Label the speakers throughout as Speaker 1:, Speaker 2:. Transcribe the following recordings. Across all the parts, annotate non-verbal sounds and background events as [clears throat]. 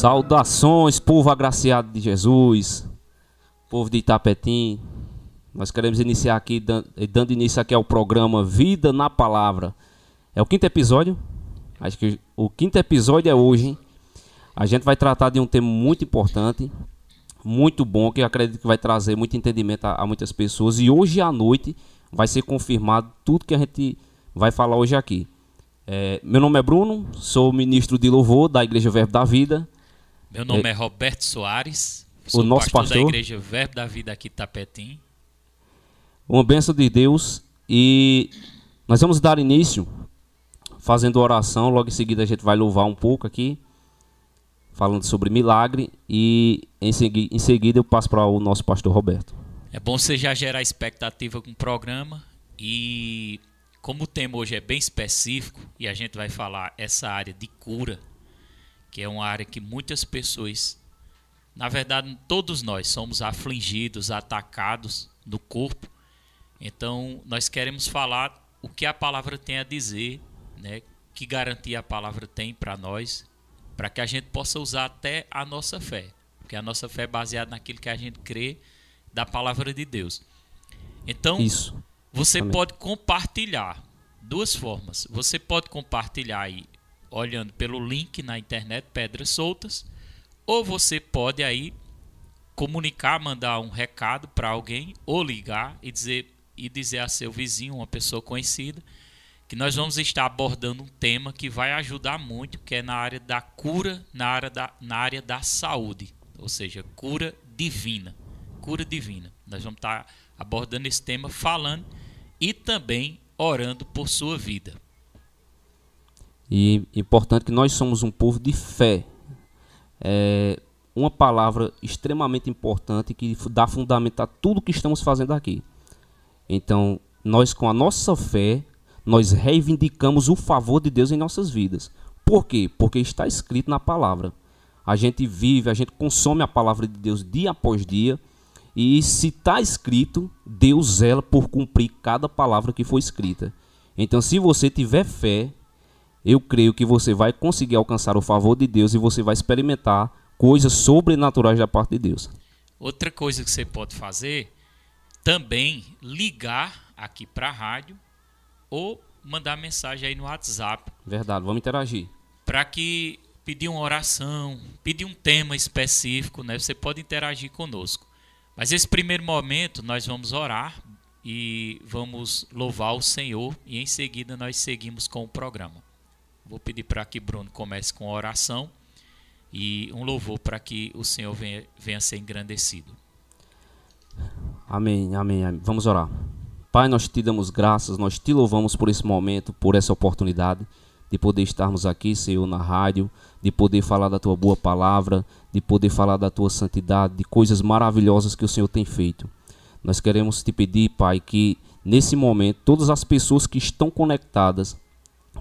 Speaker 1: Saudações, povo agraciado de Jesus, povo de Itapetim. Nós queremos iniciar aqui, dando início aqui ao programa Vida na Palavra. É o quinto episódio? Acho que o quinto episódio é hoje, hein? A gente vai tratar de um tema muito importante, muito bom, que eu acredito que vai trazer muito entendimento a, a muitas pessoas. E hoje à noite vai ser confirmado tudo que a gente vai falar hoje aqui. É, meu nome é Bruno, sou ministro de louvor da Igreja Verbo da Vida.
Speaker 2: Meu nome é, é Roberto Soares. Sou o nosso pastor, pastor da Igreja Verbo da Vida aqui de Tapetim.
Speaker 1: Uma bênção de Deus e nós vamos dar início fazendo oração. Logo em seguida a gente vai louvar um pouco aqui, falando sobre milagre e em, segui em seguida eu passo para o nosso pastor Roberto.
Speaker 2: É bom você já gerar expectativa com o programa e como o tema hoje é bem específico e a gente vai falar essa área de cura que é uma área que muitas pessoas, na verdade, todos nós somos afligidos, atacados no corpo. Então, nós queremos falar o que a palavra tem a dizer, né? Que garantia a palavra tem para nós, para que a gente possa usar até a nossa fé, porque a nossa fé é baseada naquilo que a gente crê da palavra de Deus. Então, Isso. você pode compartilhar duas formas. Você pode compartilhar aí olhando pelo link na internet Pedras Soltas, ou você pode aí comunicar, mandar um recado para alguém ou ligar e dizer e dizer a seu vizinho, uma pessoa conhecida, que nós vamos estar abordando um tema que vai ajudar muito, que é na área da cura, na área da, na área da saúde, ou seja, cura divina. Cura divina. Nós vamos estar abordando esse tema, falando e também orando por sua vida.
Speaker 1: E importante que nós somos um povo de fé. É uma palavra extremamente importante que dá fundamento a tudo que estamos fazendo aqui. Então, nós com a nossa fé, nós reivindicamos o favor de Deus em nossas vidas. Por quê? Porque está escrito na palavra. A gente vive, a gente consome a palavra de Deus dia após dia. E se está escrito, Deus zela por cumprir cada palavra que foi escrita. Então, se você tiver fé, eu creio que você vai conseguir alcançar o favor de Deus e você vai experimentar coisas sobrenaturais da parte de Deus.
Speaker 2: Outra coisa que você pode fazer também ligar aqui para a rádio ou mandar mensagem aí no WhatsApp.
Speaker 1: Verdade, vamos interagir.
Speaker 2: Para que pedir uma oração, pedir um tema específico, né? Você pode interagir conosco. Mas esse primeiro momento nós vamos orar e vamos louvar o Senhor e em seguida nós seguimos com o programa. Vou pedir para que Bruno comece com oração e um louvor para que o Senhor venha, venha ser engrandecido.
Speaker 1: Amém, amém, amém. Vamos orar. Pai, nós te damos graças, nós te louvamos por esse momento, por essa oportunidade de poder estarmos aqui, Senhor, na rádio, de poder falar da tua boa palavra, de poder falar da tua santidade, de coisas maravilhosas que o Senhor tem feito. Nós queremos te pedir, Pai, que nesse momento todas as pessoas que estão conectadas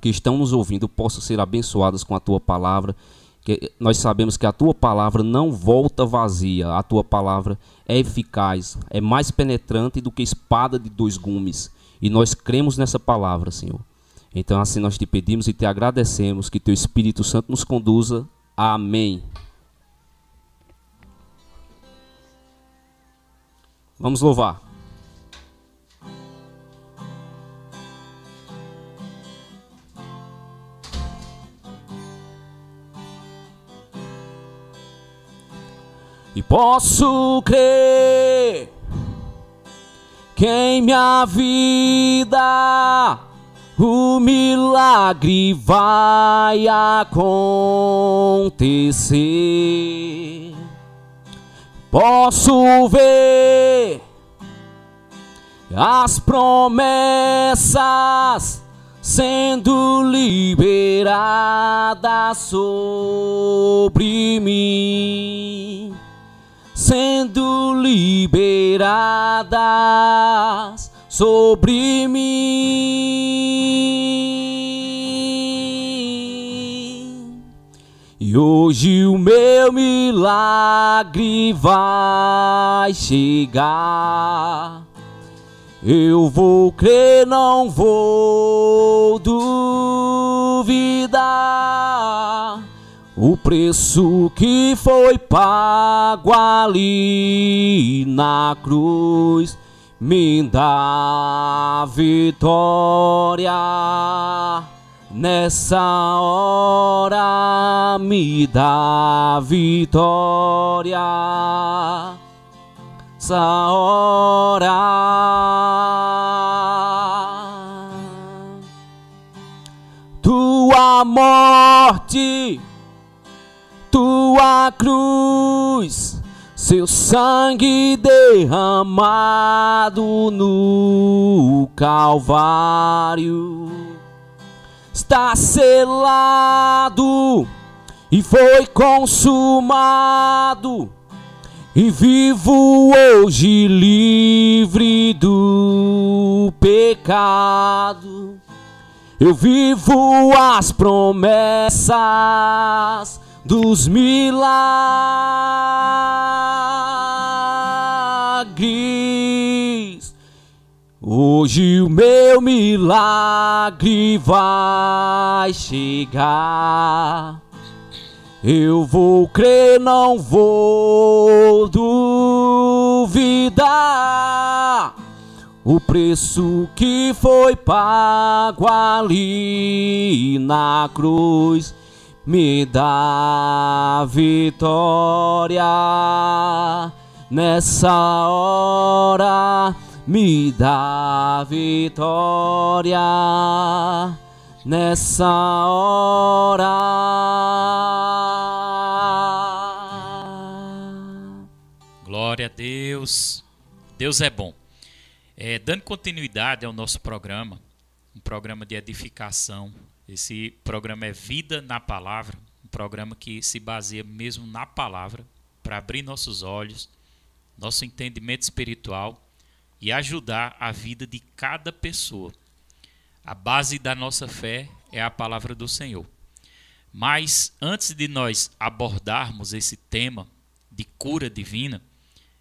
Speaker 1: que estão nos ouvindo possam ser abençoadas com a tua palavra. Que nós sabemos que a tua palavra não volta vazia, a tua palavra é eficaz, é mais penetrante do que espada de dois gumes. E nós cremos nessa palavra, Senhor. Então, assim nós te pedimos e te agradecemos que teu Espírito Santo nos conduza. Amém. Vamos louvar.
Speaker 3: E posso crer que em minha vida o milagre vai acontecer. Posso ver as promessas sendo liberadas sobre mim sendo liberadas sobre mim. E hoje o meu milagre vai chegar. Eu vou crer, não vou duvidar. O preço que foi pago ali na cruz me dá vitória. Nessa hora me dá vitória. Essa hora tua morte tua cruz, seu sangue derramado no Calvário está selado e foi consumado. E vivo hoje livre do pecado. Eu vivo as promessas dos milagres. Hoje o meu milagre vai chegar. Eu vou crer, não vou duvidar. O preço que foi pago ali na cruz me dá vitória nessa hora, me dá vitória nessa hora.
Speaker 2: Glória a Deus, Deus é bom. É, dando continuidade ao nosso programa, um programa de edificação, esse programa é Vida na Palavra, um programa que se baseia mesmo na palavra para abrir nossos olhos, nosso entendimento espiritual e ajudar a vida de cada pessoa. A base da nossa fé é a palavra do Senhor. Mas antes de nós abordarmos esse tema de cura divina,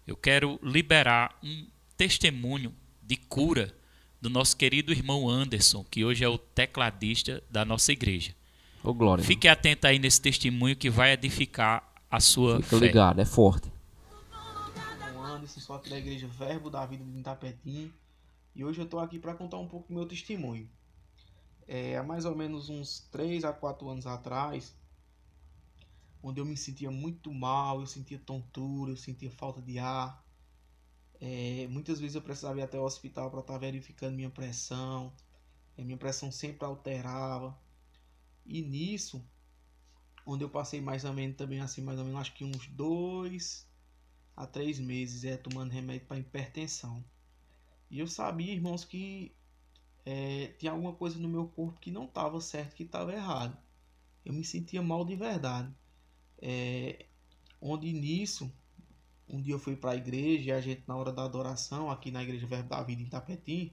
Speaker 2: eu quero liberar um testemunho de cura do nosso querido irmão Anderson, que hoje é o tecladista da nossa igreja. Ô, glória. Fique atento aí nesse testemunho que vai edificar a sua Fica fé. Fica
Speaker 1: ligado, é forte.
Speaker 4: O Anderson, sou aqui da igreja Verbo da Vida de Itapetim. E hoje eu estou aqui para contar um pouco do meu testemunho. É, há mais ou menos uns 3 a 4 anos atrás, onde eu me sentia muito mal, eu sentia tontura, eu sentia falta de ar, é, muitas vezes eu precisava ir até o hospital para estar tá verificando minha pressão. É, minha pressão sempre alterava. E nisso, onde eu passei mais ou menos também assim, mais ou menos acho que uns dois a três meses é tomando remédio para hipertensão. E eu sabia, irmãos, que é, tinha alguma coisa no meu corpo que não estava certo, que estava errado. Eu me sentia mal de verdade. É, onde nisso um dia eu fui para a igreja, e a gente na hora da adoração, aqui na igreja Verbo da Vida em Tapetim,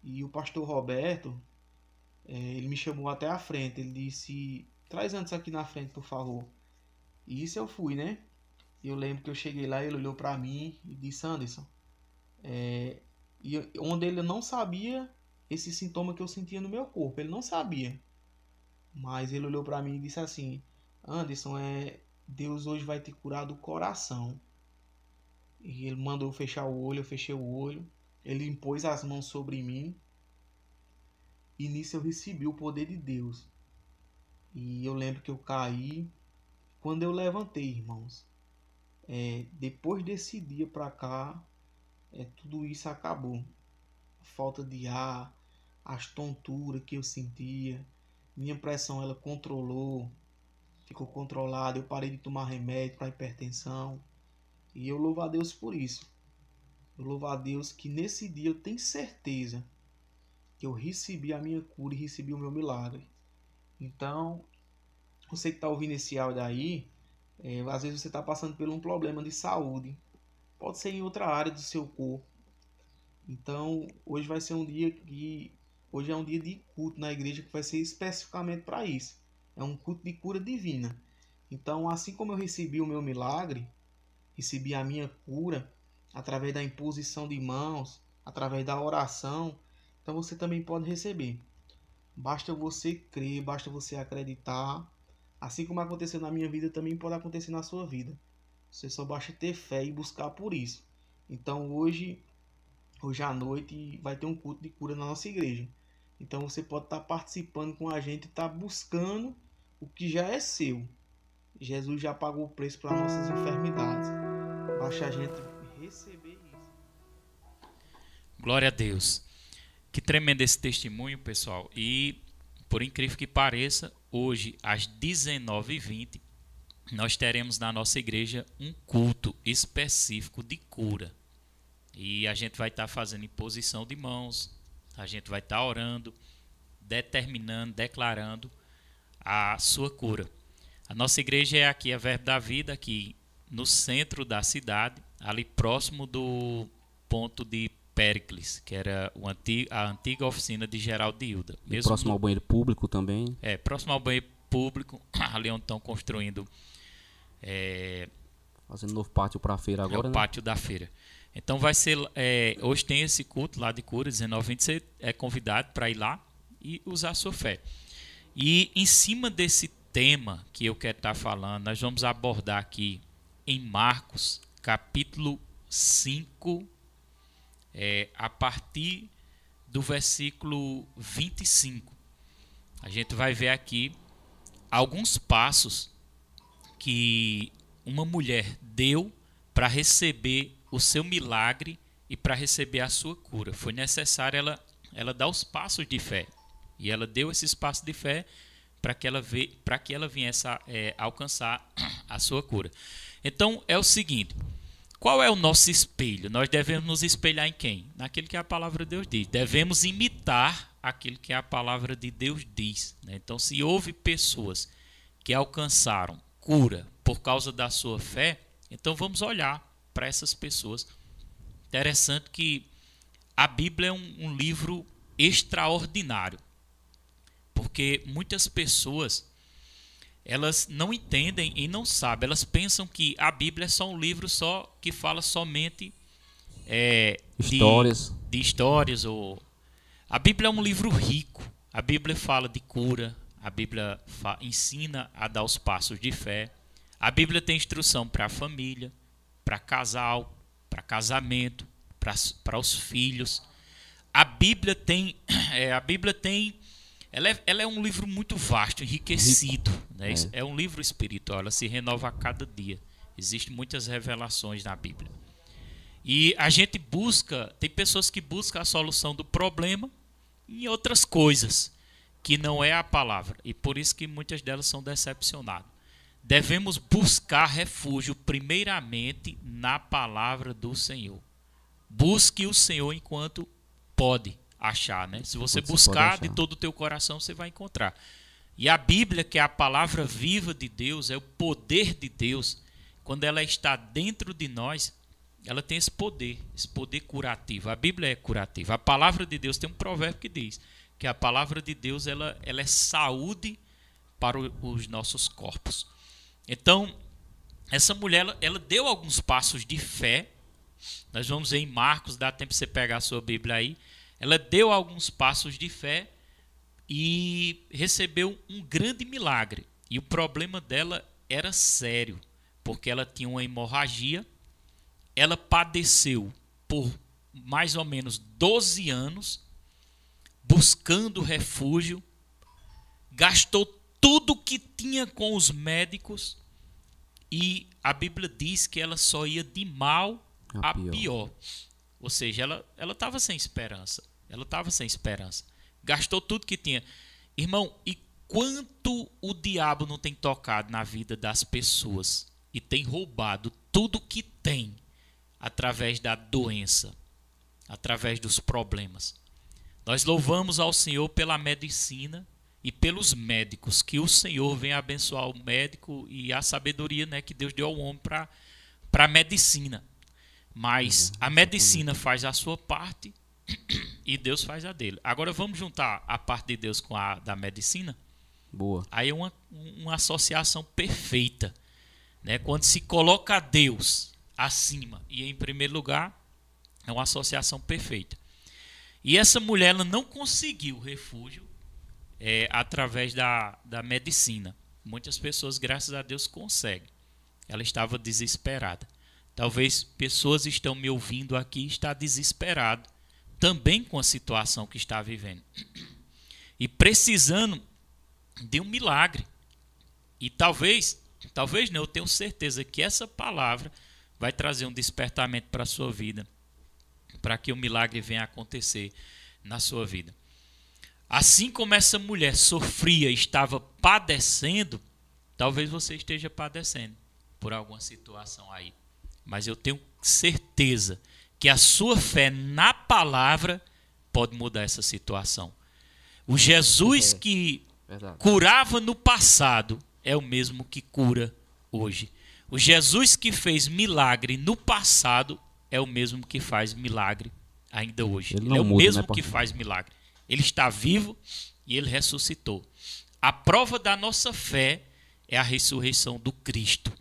Speaker 4: e o pastor Roberto, é, ele me chamou até a frente, ele disse, traz antes aqui na frente, por favor. E isso eu fui, né? Eu lembro que eu cheguei lá, ele olhou para mim e disse, Anderson, é... e onde ele não sabia esse sintoma que eu sentia no meu corpo, ele não sabia. Mas ele olhou para mim e disse assim, Anderson, é, Deus hoje vai te curar do coração. E ele mandou eu fechar o olho, eu fechei o olho. Ele impôs as mãos sobre mim. E nisso eu recebi o poder de Deus. E eu lembro que eu caí. Quando eu levantei, irmãos, é, depois desse dia pra cá, é, tudo isso acabou. A falta de ar, as tonturas que eu sentia, minha pressão ela controlou, ficou controlado, eu parei de tomar remédio para hipertensão. E eu louvo a Deus por isso. Eu louvo a Deus que nesse dia eu tenho certeza que eu recebi a minha cura e recebi o meu milagre. Então, você que está ouvindo esse áudio aí, é, às vezes você está passando por um problema de saúde. Pode ser em outra área do seu corpo. Então, hoje vai ser um dia que. Hoje é um dia de culto na igreja que vai ser especificamente para isso. É um culto de cura divina. Então, assim como eu recebi o meu milagre, recebi a minha cura através da imposição de mãos, através da oração, então você também pode receber. Basta você crer, basta você acreditar. Assim como aconteceu na minha vida, também pode acontecer na sua vida. Você só basta ter fé e buscar por isso. Então hoje, hoje à noite, vai ter um culto de cura na nossa igreja. Então você pode estar tá participando com a gente, estar tá buscando o que já é seu. Jesus já pagou o preço para nossas enfermidades. Basta a gente receber isso.
Speaker 2: Glória a Deus. Que tremendo esse testemunho, pessoal. E por incrível que pareça, hoje às 19h20 nós teremos na nossa igreja um culto específico de cura. E a gente vai estar tá fazendo imposição de mãos, a gente vai estar tá orando, determinando, declarando a sua cura. A nossa igreja é aqui, a Verbo da Vida, aqui no centro da cidade, ali próximo do ponto de Pericles, que era antigo, a antiga oficina de Geraldo de Mesmo próximo do, ao
Speaker 1: banheiro público também.
Speaker 2: É, próximo ao banheiro público, [clears throat] ali onde estão construindo. É, Fazendo novo pátio para a feira agora. É o né? pátio da feira. Então vai ser. É, hoje tem esse culto lá de cura, 19 Você é convidado para ir lá e usar a sua fé. E em cima desse tema que eu quero estar tá falando, nós vamos abordar aqui em Marcos, capítulo 5, é, a partir do versículo 25. A gente vai ver aqui alguns passos que uma mulher deu para receber o seu milagre e para receber a sua cura. Foi necessário ela, ela dar os passos de fé. E ela deu esse espaço de fé para que ela vê, para que ela viesse a, é, alcançar a sua cura. Então é o seguinte: qual é o nosso espelho? Nós devemos nos espelhar em quem? Naquilo que a palavra de Deus diz. Devemos imitar aquilo que a palavra de Deus diz. Né? Então, se houve pessoas que alcançaram cura por causa da sua fé, então vamos olhar para essas pessoas. Interessante que a Bíblia é um, um livro extraordinário porque muitas pessoas elas não entendem e não sabem. Elas pensam que a Bíblia é só um livro só que fala somente é, histórias. De, de histórias ou a Bíblia é um livro rico. A Bíblia fala de cura. A Bíblia ensina a dar os passos de fé. A Bíblia tem instrução para a família, para casal, para casamento, para os filhos. A Bíblia tem, [clears throat] é, a Bíblia tem ela é, ela é um livro muito vasto, enriquecido. Né? É. é um livro espiritual, ela se renova a cada dia. Existem muitas revelações na Bíblia. E a gente busca, tem pessoas que buscam a solução do problema em outras coisas, que não é a palavra. E por isso que muitas delas são decepcionadas. Devemos buscar refúgio primeiramente na palavra do Senhor. Busque o Senhor enquanto pode achar, né? Se você, buscar de todo o teu coração, você vai encontrar. E a Bíblia, que é a palavra viva de Deus, é o poder de Deus, quando ela está dentro de nós, ela tem esse poder, esse poder curativo. A Bíblia é curativa. A palavra de Deus tem um provérbio que diz que a palavra de Deus ela, ela é saúde para os nossos corpos. Então, essa mulher ela, ela deu alguns passos de fé. Nós vamos ver em Marcos, dá tempo você pegar a sua Bíblia aí. Ela deu alguns passos de fé e recebeu um grande milagre. E o problema dela era sério, porque ela tinha uma hemorragia, ela padeceu por mais ou menos 12 anos, buscando refúgio, gastou tudo que tinha com os médicos e a Bíblia diz que ela só ia de mal a, a pior. pior. Ou seja, ela ela estava sem esperança. Ela estava sem esperança. Gastou tudo que tinha. Irmão, e quanto o diabo não tem tocado na vida das pessoas e tem roubado tudo que tem através da doença, através dos problemas. Nós louvamos ao Senhor pela medicina e pelos médicos, que o Senhor venha abençoar o médico e a sabedoria né, que Deus deu ao homem para a medicina. Mas uhum. a medicina faz a sua parte [clears throat] e Deus faz a dele. Agora vamos juntar a parte de Deus com a da medicina. Boa. Aí é uma, uma associação perfeita. Né? Quando se coloca Deus acima e em primeiro lugar, é uma associação perfeita. E essa mulher ela não conseguiu refúgio é, através da, da medicina. Muitas pessoas, graças a Deus, conseguem. Ela estava desesperada. Talvez pessoas estão me ouvindo aqui está desesperado também com a situação que está vivendo e precisando de um milagre. E talvez, talvez não, eu tenho certeza que essa palavra vai trazer um despertamento para a sua vida, para que o milagre venha a acontecer na sua vida. Assim como essa mulher sofria, estava padecendo, talvez você esteja padecendo por alguma situação aí mas eu tenho certeza que a sua fé na palavra pode mudar essa situação. O Jesus que curava no passado é o mesmo que cura hoje. O Jesus que fez milagre no passado é o mesmo que faz milagre ainda hoje. Ele, ele é o muda, né, mesmo né, que faz milagre. Ele está vivo e ele ressuscitou. A prova da nossa fé é a ressurreição do Cristo.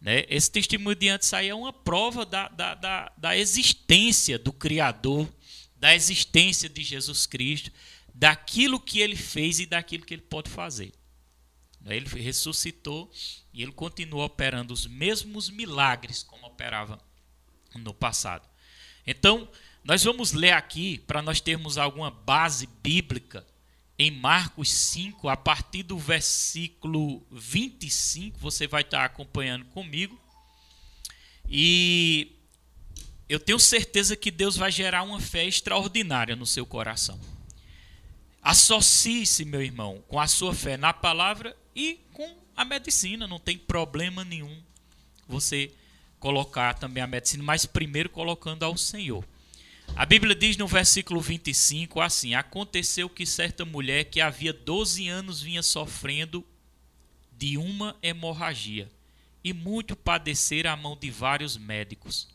Speaker 2: Né? Esse testemunho diante de sair é uma prova da, da, da, da existência do Criador, da existência de Jesus Cristo, daquilo que ele fez e daquilo que ele pode fazer. Né? Ele ressuscitou e ele continua operando os mesmos milagres como operava no passado. Então, nós vamos ler aqui para nós termos alguma base bíblica em Marcos 5, a partir do versículo 25, você vai estar acompanhando comigo. E eu tenho certeza que Deus vai gerar uma fé extraordinária no seu coração. Associe-se, meu irmão, com a sua fé na palavra e com a medicina. Não tem problema nenhum você colocar também a medicina, mas primeiro colocando ao Senhor. A Bíblia diz no versículo 25 assim: Aconteceu que certa mulher que havia 12 anos vinha sofrendo de uma hemorragia e muito padecera a mão de vários médicos,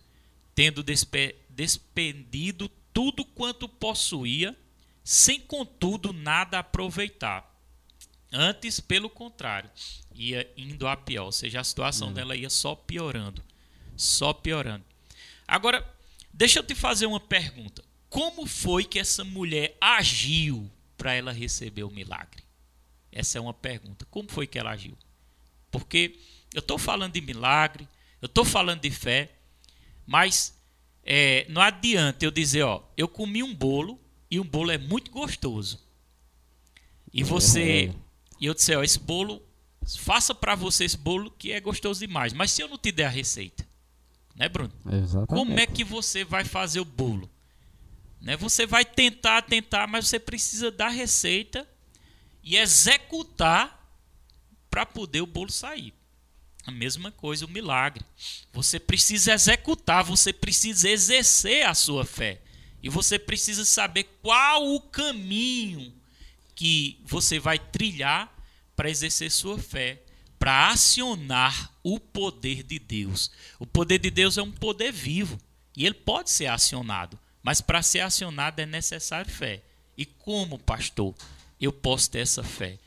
Speaker 2: tendo despe despendido tudo quanto possuía, sem contudo nada aproveitar. Antes, pelo contrário, ia indo a pior, ou seja, a situação hum. dela ia só piorando, só piorando. Agora, Deixa eu te fazer uma pergunta. Como foi que essa mulher agiu para ela receber o milagre? Essa é uma pergunta. Como foi que ela agiu? Porque eu estou falando de milagre, eu estou falando de fé, mas é, não adianta eu dizer, ó, eu comi um bolo e um bolo é muito gostoso. E é você, e eu disser, ó, esse bolo, faça para você esse bolo que é gostoso demais. Mas se eu não te der a receita, né, Bruno?
Speaker 1: Exatamente. Como é
Speaker 2: que você vai fazer o bolo? Né? Você vai tentar, tentar, mas você precisa da receita e executar para poder o bolo sair. A mesma coisa, o milagre. Você precisa executar, você precisa exercer a sua fé. E você precisa saber qual o caminho que você vai trilhar para exercer sua fé para acionar o poder de Deus. O poder de Deus é um poder vivo e ele pode ser acionado, mas para ser acionado é necessário fé. E como, pastor, eu posso ter essa fé?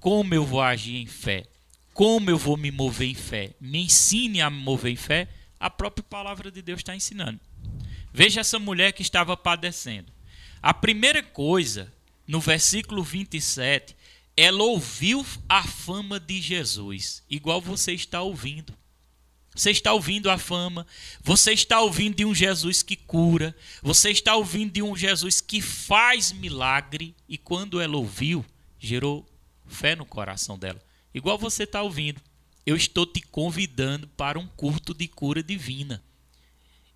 Speaker 2: Como eu vou agir em fé? Como eu vou me mover em fé? Me ensine a me mover em fé? A própria palavra de Deus está ensinando. Veja essa mulher que estava padecendo. A primeira coisa, no versículo 27, ela ouviu a fama de Jesus, igual você está ouvindo. Você está ouvindo a fama, você está ouvindo de um Jesus que cura, você está ouvindo de um Jesus que faz milagre, e quando ela ouviu, gerou fé no coração dela. Igual você está ouvindo, eu estou te convidando para um curto de cura divina.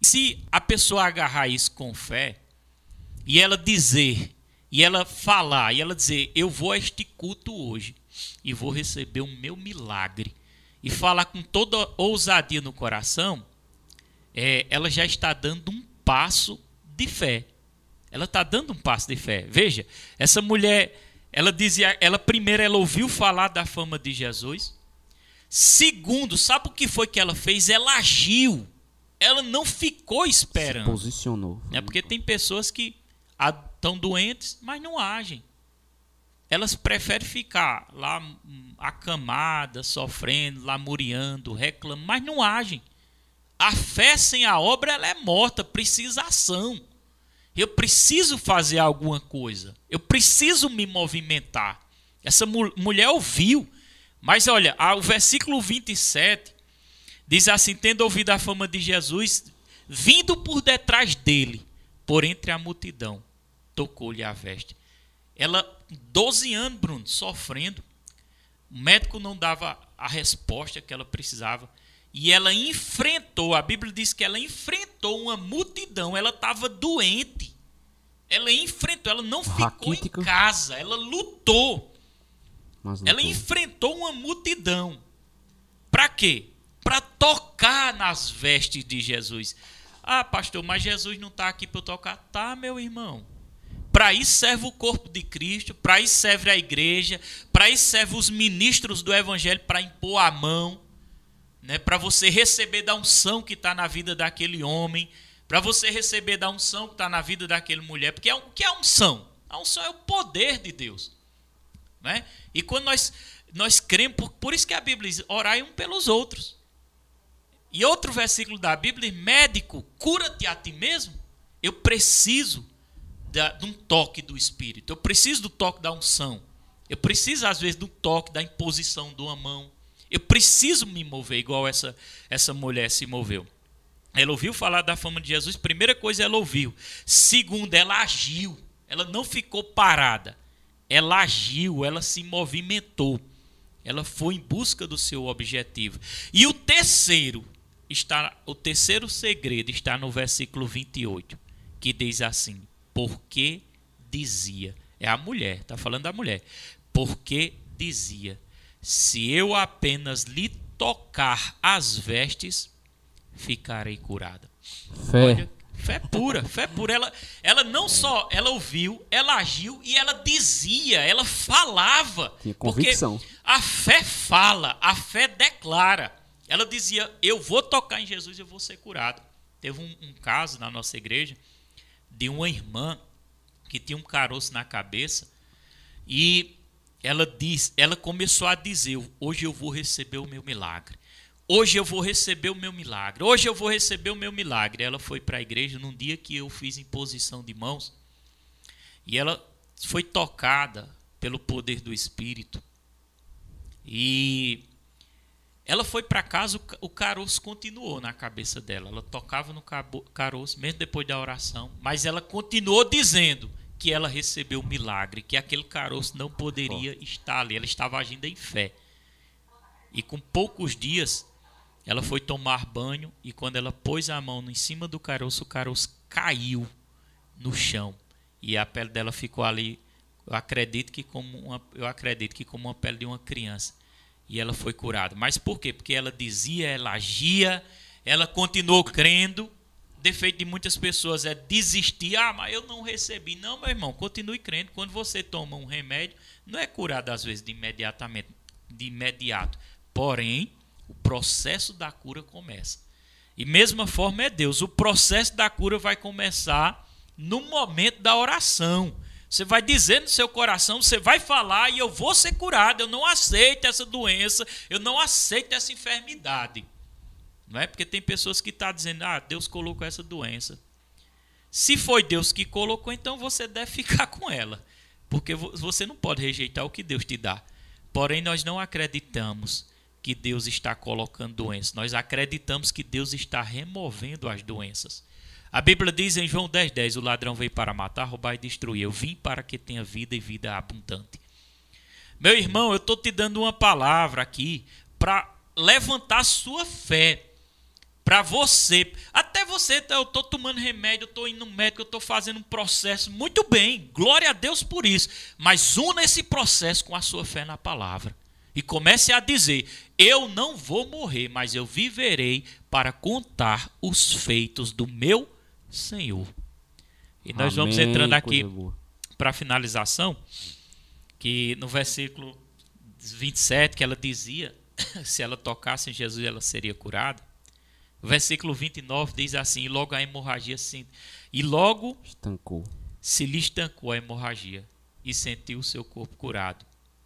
Speaker 2: Se a pessoa agarrar isso com fé e ela dizer: e ela falar, e ela dizer: Eu vou a este culto hoje e vou receber o meu milagre, e falar com toda ousadia no coração, é, ela já está dando um passo de fé. Ela está dando um passo de fé. Veja, essa mulher, ela dizia, ela primeiro ela ouviu falar da fama de Jesus. Segundo, sabe o que foi que ela fez? Ela agiu. Ela não ficou esperando. Se
Speaker 1: posicionou.
Speaker 2: É porque tem pessoas que a estão doentes, mas não agem. Elas preferem ficar lá hum, acamadas, sofrendo, lamuriando, reclamando, mas não agem. A fé sem a obra ela é morta, precisa ação. Eu preciso fazer alguma coisa. Eu preciso me movimentar. Essa mu mulher ouviu. Mas olha, o versículo 27 diz assim: tendo ouvido a fama de Jesus, vindo por detrás dele, por entre a multidão tocou-lhe a veste. Ela, 12 anos, Bruno, sofrendo. O médico não dava a resposta que ela precisava. E ela enfrentou, a Bíblia diz que ela enfrentou uma multidão, ela estava doente. Ela enfrentou, ela não ficou Raquítica. em casa, ela lutou. lutou. ela enfrentou uma multidão. Para quê? Para tocar nas vestes de Jesus. Ah, pastor, mas Jesus não está aqui para eu tocar. Tá, meu irmão. Para isso serve o corpo de Cristo, para isso serve a igreja, para isso serve os ministros do evangelho para impor a mão, né, para você receber da unção que está na vida daquele homem, para você receber da unção que está na vida daquela mulher, porque é, o que é a unção? A unção é o poder de Deus. Né? E quando nós, nós cremos, por, por isso que a Bíblia diz, orai um pelos outros. E outro versículo da Bíblia, médico, cura-te a ti mesmo. Eu preciso da, de um toque do Espírito. Eu preciso do toque da unção. Eu preciso, às vezes, do toque da imposição de uma mão. Eu preciso me mover, igual essa, essa mulher se moveu. Ela ouviu falar da fama de Jesus, primeira coisa ela ouviu. Segunda, ela agiu. Ela não ficou parada. Ela agiu, ela se movimentou. Ela foi em busca do seu objetivo. E o terceiro está o terceiro segredo está no versículo 28, que diz assim: porque dizia. É a mulher, está falando da mulher. Porque dizia: Se eu apenas lhe tocar as vestes, ficarei curada. Fé. Olha, fé pura, fé pura. Ela, ela não só ela ouviu, ela agiu e ela dizia, ela falava. Tinha convicção. Porque a fé fala, a fé declara. Ela dizia: Eu vou tocar em Jesus, eu vou ser curado. Teve um, um caso na nossa igreja de uma irmã que tinha um caroço na cabeça e ela diz, ela começou a dizer: "Hoje eu vou receber o meu milagre. Hoje eu vou receber o meu milagre. Hoje eu vou receber o meu milagre". Ela foi para a igreja num dia que eu fiz imposição de mãos e ela foi tocada pelo poder do Espírito. E ela foi para casa, o caroço continuou na cabeça dela. Ela tocava no caroço, mesmo depois da oração, mas ela continuou dizendo que ela recebeu um milagre, que aquele caroço não poderia estar ali. Ela estava agindo em fé. E com poucos dias, ela foi tomar banho e quando ela pôs a mão em cima do caroço, o caroço caiu no chão e a pele dela ficou ali. Eu acredito que como uma, eu acredito que como a pele de uma criança e ela foi curada. Mas por quê? Porque ela dizia, ela agia, ela continuou crendo. Defeito de muitas pessoas é desistir. Ah, mas eu não recebi. Não, meu irmão, continue crendo. Quando você toma um remédio, não é curado às vezes de imediatamente, de imediato. Porém, o processo da cura começa. E mesma forma é Deus. O processo da cura vai começar no momento da oração. Você vai dizer no seu coração, você vai falar e eu vou ser curado. Eu não aceito essa doença, eu não aceito essa enfermidade. Não é? Porque tem pessoas que estão tá dizendo, ah, Deus colocou essa doença. Se foi Deus que colocou, então você deve ficar com ela. Porque você não pode rejeitar o que Deus te dá. Porém, nós não acreditamos que Deus está colocando doenças. Nós acreditamos que Deus está removendo as doenças. A Bíblia diz em João 10,10: 10, O ladrão veio para matar, roubar e destruir. Eu vim para que tenha vida e vida abundante. Meu irmão, eu estou te dando uma palavra aqui para levantar sua fé. Para você. Até você, eu estou tomando remédio, eu estou indo no médico, eu estou fazendo um processo. Muito bem, glória a Deus por isso. Mas una esse processo com a sua fé na palavra. E comece a dizer: Eu não vou morrer, mas eu viverei para contar os feitos do meu Senhor. E nós Amém, vamos entrando aqui para finalização, que no versículo 27, que ela dizia, [coughs] se ela tocasse em Jesus, ela seria curada. O versículo 29 diz assim, e logo a hemorragia se... E logo estancou. se lhe estancou a hemorragia e sentiu o seu corpo curado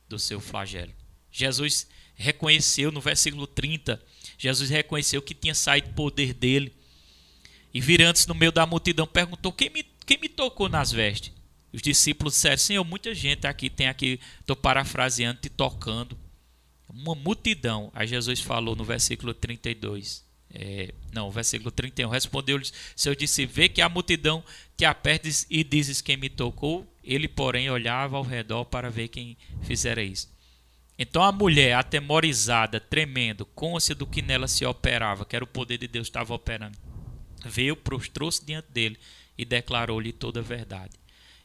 Speaker 2: do seu flagelo. Jesus reconheceu, no versículo 30, Jesus reconheceu que tinha saído poder dele e virando-se no meio da multidão, perguntou: quem me, quem me tocou nas vestes? Os discípulos disseram: Senhor, muita gente aqui tem aqui, estou parafraseando, te tocando. Uma multidão. Aí Jesus falou no versículo 32. É, não, versículo 31. Respondeu-lhes: Seu discípulo, vê que a multidão te aperta e dizes quem me tocou. Ele, porém, olhava ao redor para ver quem fizera isso. Então a mulher, atemorizada, tremendo, consciente do que nela se operava, que era o poder de Deus estava operando Veio, prostrou-se diante dele e declarou-lhe toda a verdade.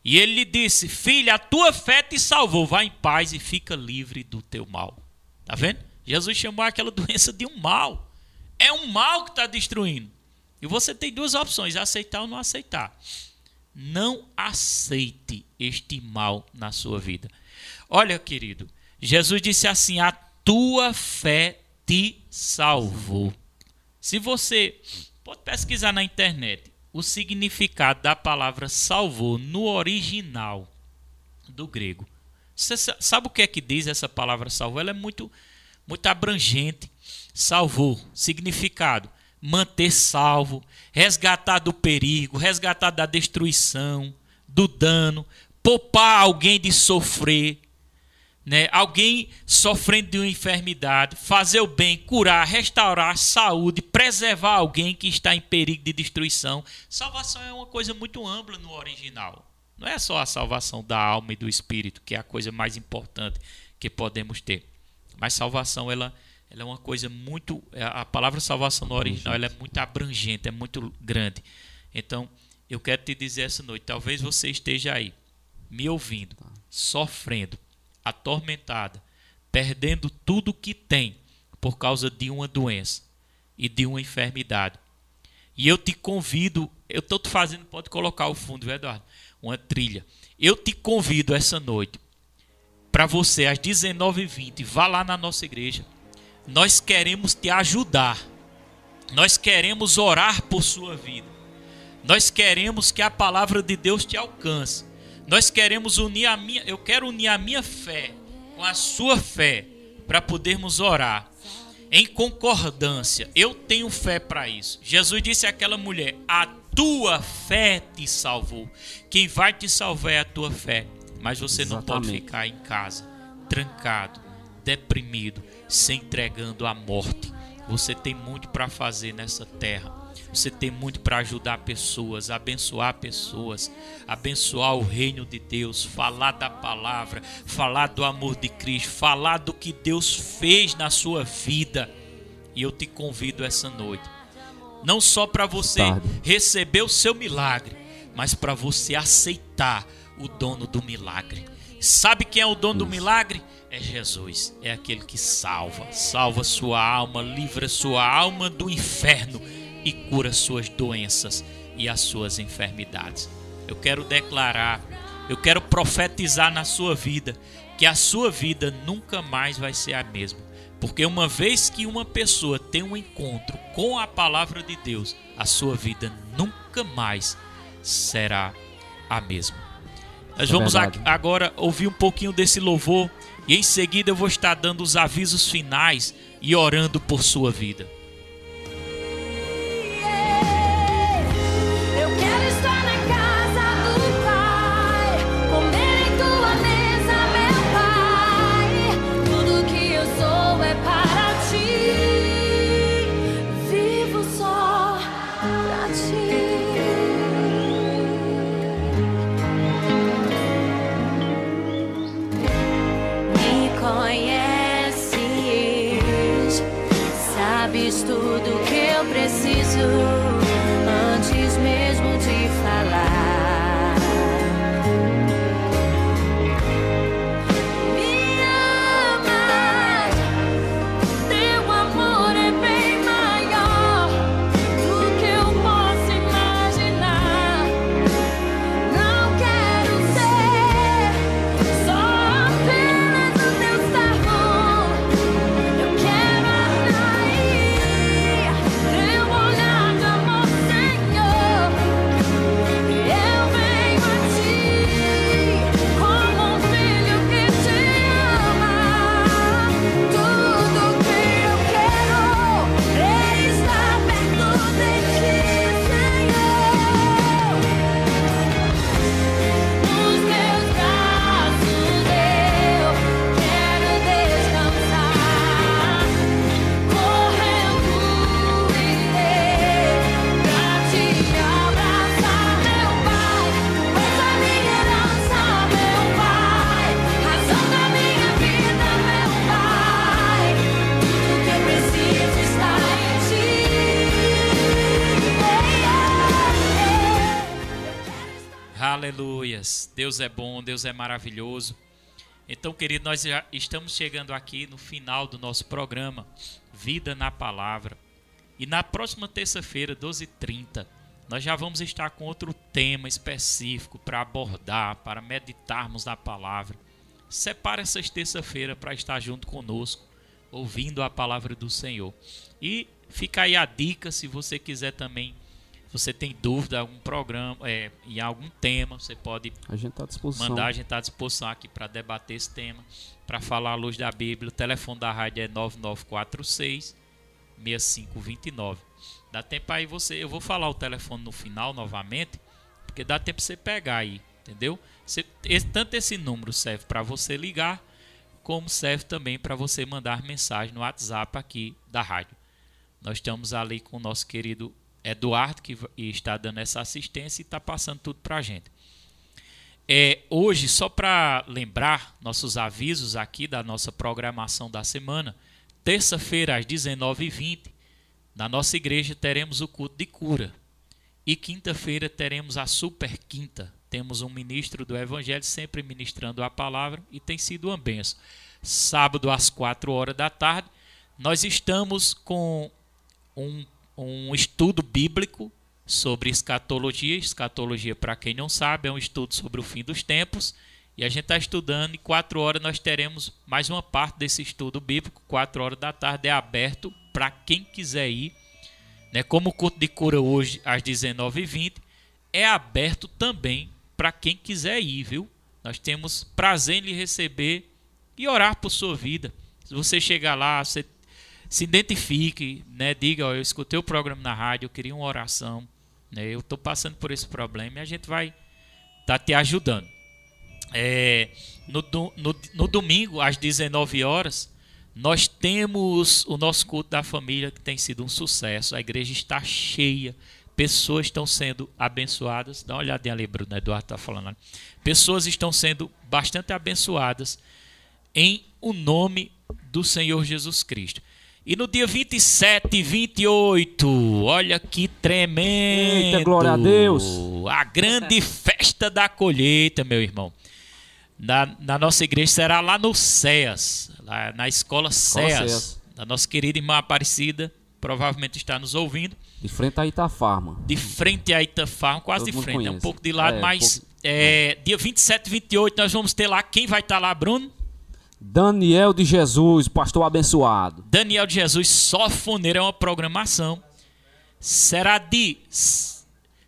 Speaker 2: E ele lhe disse: Filha, a tua fé te salvou, vá em paz e fica livre do teu mal. Está vendo? Jesus chamou aquela [laughs] doença de um mal. É um mal que está destruindo. E você tem duas opções: aceitar ou não aceitar. Não aceite este mal na sua vida. Olha, querido, Jesus disse assim: A tua fé te salvou. Se você Pode pesquisar na internet o significado da palavra salvou no original do grego. Você sabe o que é que diz essa palavra salvou? Ela é muito, muito abrangente. Salvou, significado, manter salvo, resgatar do perigo, resgatar da destruição, do dano, poupar alguém de sofrer, né, alguém sofrendo de uma enfermidade, fazer o bem, curar, restaurar a saúde, preservar alguém que está em perigo de destruição. Salvação é uma coisa muito ampla no original. Não é só a salvação da alma e do espírito, que é a coisa mais importante que podemos ter. Mas salvação, ela, ela é uma coisa muito. É, a palavra salvação no original ela é muito abrangente, é muito grande. Então, eu quero te dizer essa noite: talvez você esteja aí, me ouvindo, tá. sofrendo, atormentada, perdendo tudo o que tem por causa de uma doença e de uma enfermidade. E eu te convido, eu estou te fazendo, pode colocar o fundo, Eduardo? Uma trilha. Eu te convido essa noite para você, às 19h20, vá lá na nossa igreja. Nós queremos te ajudar. Nós queremos orar por sua vida. Nós queremos que a palavra de Deus te alcance. Nós queremos unir a minha, eu quero unir a minha fé com a sua fé para podermos orar em concordância. Eu tenho fé para isso. Jesus disse àquela mulher: "A tua fé te salvou. Quem vai te salvar é a tua fé." Mas você Exatamente. não pode ficar em casa, trancado, deprimido, se entregando à morte. Você tem muito para fazer nessa terra você tem muito para ajudar pessoas, abençoar pessoas, abençoar o reino de Deus, falar da palavra, falar do amor de Cristo, falar do que Deus fez na sua vida. E eu te convido essa noite, não só para você receber o seu milagre, mas para você aceitar o dono do milagre. Sabe quem é o dono do milagre? é Jesus, é aquele que salva, salva sua alma, livra sua alma do inferno e cura suas doenças e as suas enfermidades. Eu quero declarar, eu quero profetizar na sua vida que a sua vida nunca mais vai ser a mesma. Porque uma vez que uma pessoa tem um encontro com a palavra de Deus, a sua vida nunca mais será a mesma. Nós é vamos agora ouvir um pouquinho desse louvor e em seguida eu vou estar dando os avisos finais e orando por sua vida. Deus é bom, Deus é maravilhoso. Então, querido, nós já estamos chegando aqui no final do nosso programa Vida na Palavra. E na próxima terça-feira, 12h30, nós já vamos estar com outro tema específico para abordar, para meditarmos na palavra. Separe essas terça-feira para estar junto conosco, ouvindo a palavra do Senhor. E fica aí a dica se você quiser também você tem dúvida algum programa, é, em algum tema, você pode a gente tá à disposição. mandar, a gente está à disposição aqui para debater esse tema, para falar à luz da Bíblia. O telefone da rádio é 9946 6529. Dá tempo aí você, eu vou falar o telefone no final novamente, porque dá tempo você pegar aí, entendeu? Você, esse, tanto esse número serve para você ligar, como serve também para você mandar mensagem no WhatsApp aqui da rádio. Nós estamos ali com o nosso querido Eduardo, que está dando essa assistência e está passando tudo para a gente. É, hoje, só para lembrar nossos avisos aqui da nossa programação da semana, terça-feira às 19h20, na nossa igreja teremos o culto de cura. E quinta-feira teremos a super quinta. Temos um ministro do Evangelho sempre ministrando a palavra e tem sido uma benção. Sábado às 4 horas da tarde, nós estamos com um um estudo bíblico sobre escatologia. Escatologia, para quem não sabe, é um estudo sobre o fim dos tempos. E a gente está estudando, e quatro horas nós teremos mais uma parte desse estudo bíblico. Quatro horas da tarde é aberto para quem quiser ir. Né? Como o culto de cura hoje, às 19h20, é aberto também para quem quiser ir, viu? Nós temos prazer em lhe receber e orar por sua vida. Se você chegar lá, você se identifique, né? diga, ó, eu escutei o programa na rádio, eu queria uma oração, né? eu estou passando por esse problema e a gente vai estar tá te ajudando. É, no, no, no, domingo, às 19 horas, nós temos o nosso culto da família, que tem sido um sucesso. A igreja está cheia, pessoas estão sendo abençoadas. Dá uma olhadinha ali, Bruno, né? Eduardo está falando. Ali. Pessoas estão sendo bastante abençoadas em o nome do Senhor Jesus Cristo. E no dia 27 e 28, olha que tremendo. Eita, glória a Deus. A grande festa da colheita, meu irmão. Na, na nossa igreja será lá no CEAS, lá na escola CEAS, da nossa querida irmã Aparecida, provavelmente está nos ouvindo.
Speaker 1: De frente à Itafarma. De
Speaker 2: frente à Itafarma, quase Todo de frente, é um pouco de lado, é, mas um pouco... é, dia 27 e 28 nós vamos ter lá, quem vai estar lá, Bruno?
Speaker 1: Daniel de Jesus, pastor abençoado.
Speaker 2: Daniel de Jesus, sofoneiro é uma programação. Será de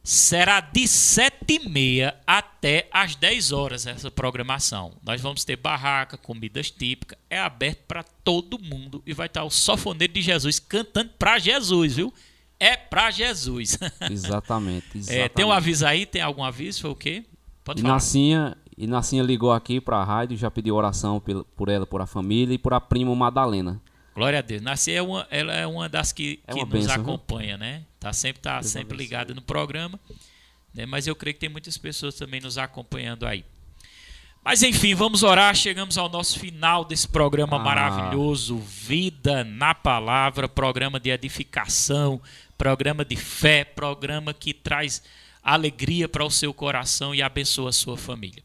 Speaker 2: será de sete e meia até às 10 horas essa programação. Nós vamos ter barraca, comidas típicas, é aberto para todo mundo e vai estar tá o sofoneiro de Jesus cantando para Jesus, viu? É para Jesus.
Speaker 1: Exatamente. [laughs] exatamente. É, tem
Speaker 2: um aviso aí? Tem algum aviso? Foi o quê? Pode falar.
Speaker 1: Inacinha e Nassinha ligou aqui para a rádio, já pediu oração por ela, por a família e por a prima Madalena.
Speaker 2: Glória a Deus. Nascia é uma, ela é uma das que, é uma benção, nos acompanha, viu? né? Tá sempre, tá sempre ligada no programa. Né? Mas eu creio que tem muitas pessoas também nos acompanhando aí. Mas enfim, vamos orar. Chegamos ao nosso final desse programa ah. maravilhoso. Vida na Palavra, programa de edificação, programa de fé, programa que traz alegria para o seu coração e abençoa a sua família.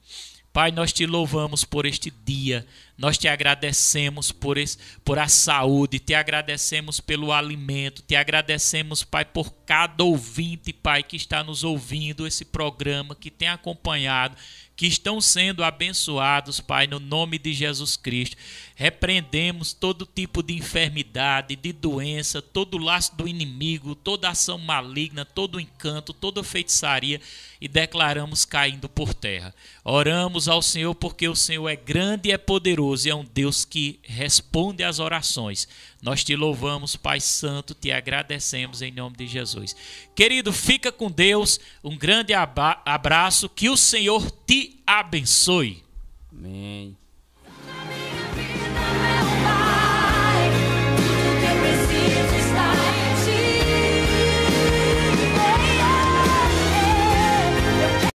Speaker 2: Pai, nós te louvamos por este dia, nós te agradecemos por, esse, por a saúde, te agradecemos pelo alimento, te agradecemos, Pai, por cada ouvinte, Pai, que está nos ouvindo esse programa, que tem acompanhado, que estão sendo abençoados, Pai, no nome de Jesus Cristo. Repreendemos todo tipo de enfermidade, de doença, todo laço do inimigo, toda ação maligna, todo encanto, toda feitiçaria e declaramos caindo por terra. Oramos ao Senhor porque o Senhor é grande e é poderoso e é um Deus que responde às orações. Nós te louvamos, Pai Santo, te agradecemos em nome de Jesus. Querido, fica com Deus. Um grande abraço. Que o Senhor te abençoe. Amém.